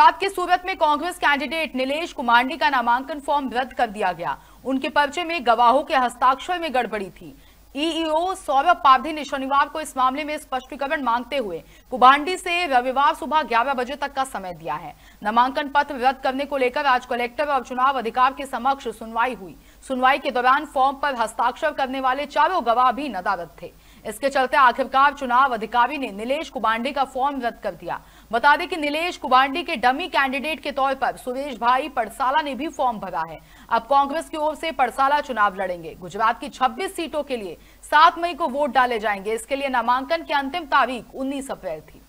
गुजरात के सूरत में कांग्रेस कैंडिडेट नीलेष कुमांडी का नामांकन फॉर्म रद्द कर दिया गया उनके पर्चे में गवाहों के हस्ताक्षर में गड़बड़ी थी ईईओ e e सौरभ पार्धी ने शनिवार को इस मामले में स्पष्टीकरण मांगते हुए कुबांडी से रविवार सुबह ग्यारह बजे तक का समय दिया है नामांकन पत्र रद्द करने को लेकर आज कलेक्टर और चुनाव अधिकार के समक्ष सुनवाई हुई सुनवाई के दौरान फॉर्म पर हस्ताक्षर करने वाले चारों गवाह भी नदारद थे इसके चलते आखिरकार चुनाव अधिकारी ने नीलेष कुबांडी का फॉर्म रद्द कर दिया बता दें कि नीलेश कुबांडी के डमी कैंडिडेट के तौर पर सुरेश भाई पड़साला ने भी फॉर्म भरा है अब कांग्रेस की ओर से पड़साला चुनाव लड़ेंगे गुजरात की 26 सीटों के लिए 7 मई को वोट डाले जाएंगे इसके लिए नामांकन की अंतिम तारीख 19 अप्रैल थी